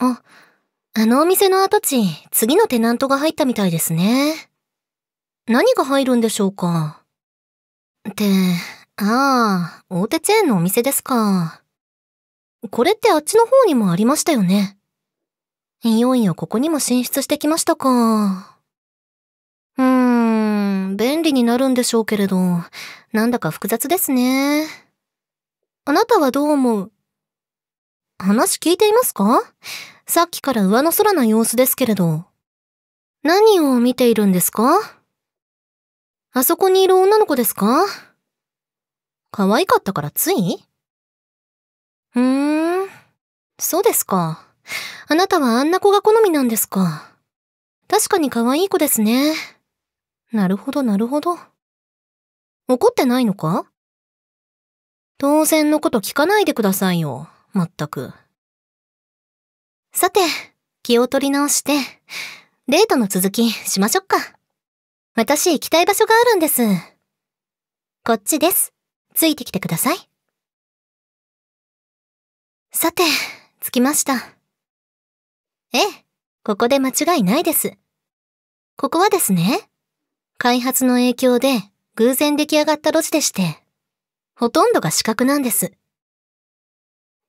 あ、あのお店の跡地、次のテナントが入ったみたいですね。何が入るんでしょうかって、ああ、大手チェーンのお店ですか。これってあっちの方にもありましたよね。いよいよここにも進出してきましたか。うーん、便利になるんでしょうけれど、なんだか複雑ですね。あなたはどう思う話聞いていますかさっきから上の空な様子ですけれど。何を見ているんですかあそこにいる女の子ですか可愛かったからついうーん。そうですか。あなたはあんな子が好みなんですか。確かに可愛い子ですね。なるほど、なるほど。怒ってないのか当然のこと聞かないでくださいよ。まったく。さて、気を取り直して、デートの続きしましょっか。私行きたい場所があるんです。こっちです。ついてきてください。さて、着きました。ええ、ここで間違いないです。ここはですね、開発の影響で偶然出来上がった路地でして、ほとんどが死角なんです。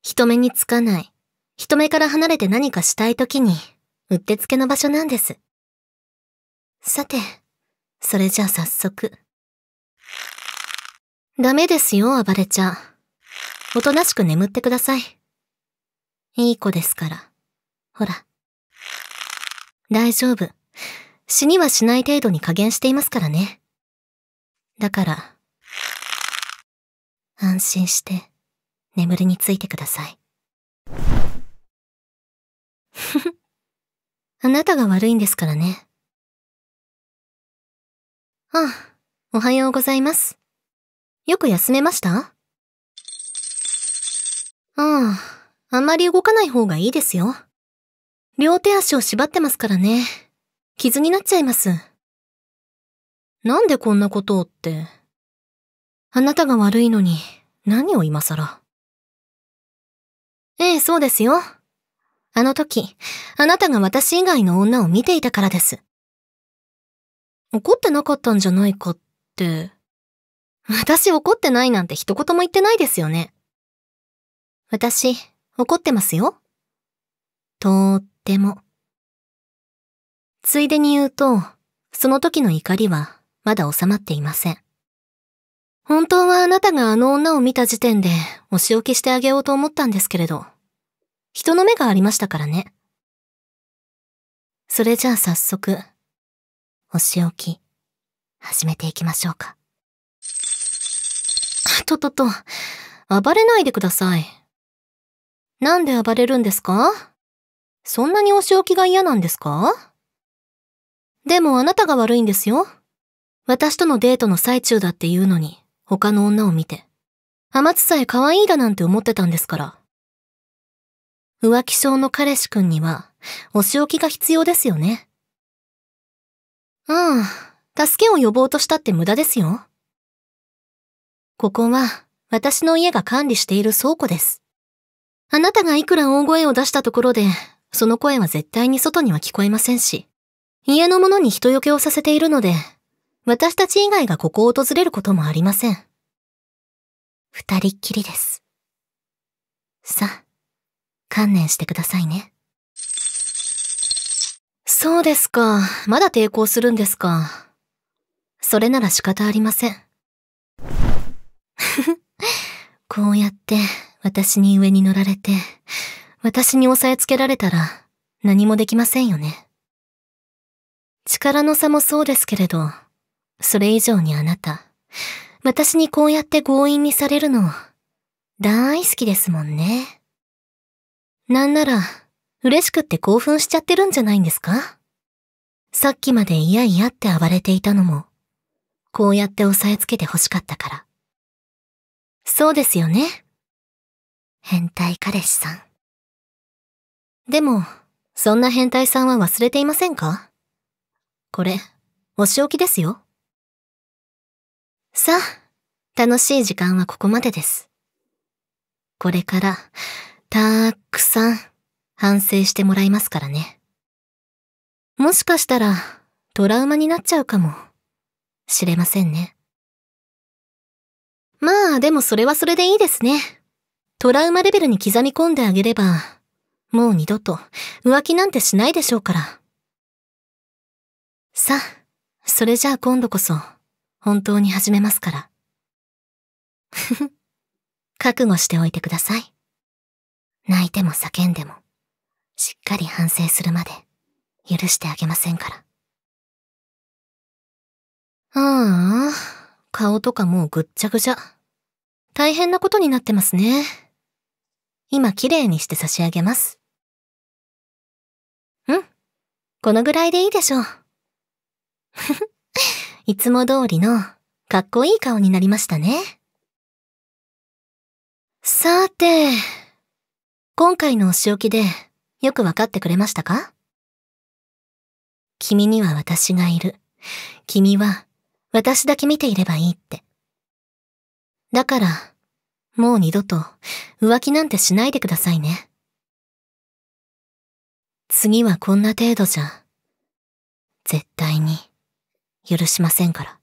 人目につかない、人目から離れて何かしたい時に、うってつけの場所なんです。さて、それじゃあ早速。ダメですよ、暴れちゃ。おとなしく眠ってください。いい子ですから。ほら。大丈夫。死にはしない程度に加減していますからね。だから、安心して。眠りについてください。あなたが悪いんですからね。ああ、おはようございます。よく休めましたああ、あんまり動かない方がいいですよ。両手足を縛ってますからね。傷になっちゃいます。なんでこんなことをって。あなたが悪いのに、何を今更。ええ、そうですよ。あの時、あなたが私以外の女を見ていたからです。怒ってなかったんじゃないかって。私怒ってないなんて一言も言ってないですよね。私、怒ってますよ。とーっても。ついでに言うと、その時の怒りはまだ収まっていません。本当はあなたがあの女を見た時点でお仕置きしてあげようと思ったんですけれど、人の目がありましたからね。それじゃあ早速、お仕置き、始めていきましょうか。ととと、暴れないでください。なんで暴れるんですかそんなにお仕置きが嫌なんですかでもあなたが悪いんですよ。私とのデートの最中だっていうのに、他の女を見て。天津さえ可愛いだなんて思ってたんですから。浮気症の彼氏くんには、お仕置きが必要ですよね。ああ、助けを呼ぼうとしたって無駄ですよ。ここは、私の家が管理している倉庫です。あなたがいくら大声を出したところで、その声は絶対に外には聞こえませんし、家の者に人よけをさせているので、私たち以外がここを訪れることもありません。二人っきりです。さあ、観念してくださいね。そうですか。まだ抵抗するんですか。それなら仕方ありません。こうやって私に上に乗られて、私に押さえつけられたら何もできませんよね。力の差もそうですけれど、それ以上にあなた、私にこうやって強引にされるの、大好きですもんね。なんなら、嬉しくって興奮しちゃってるんじゃないんですかさっきまで嫌々って暴れていたのも、こうやって押さえつけて欲しかったから。そうですよね。変態彼氏さん。でも、そんな変態さんは忘れていませんかこれ、お仕置きですよ。さあ、楽しい時間はここまでです。これから、たーくさん、反省してもらいますからね。もしかしたら、トラウマになっちゃうかも、しれませんね。まあ、でもそれはそれでいいですね。トラウマレベルに刻み込んであげれば、もう二度と浮気なんてしないでしょうから。さあ、それじゃあ今度こそ。本当に始めますから。ふふ、覚悟しておいてください。泣いても叫んでも、しっかり反省するまで、許してあげませんから。ああ、顔とかもうぐっちゃぐちゃ。大変なことになってますね。今綺麗にして差し上げます。うん。このぐらいでいいでしょう。ふふ。いつも通りの、かっこいい顔になりましたね。さて、今回のお仕置きで、よくわかってくれましたか君には私がいる。君は、私だけ見ていればいいって。だから、もう二度と浮気なんてしないでくださいね。次はこんな程度じゃ、絶対に。許しませんから。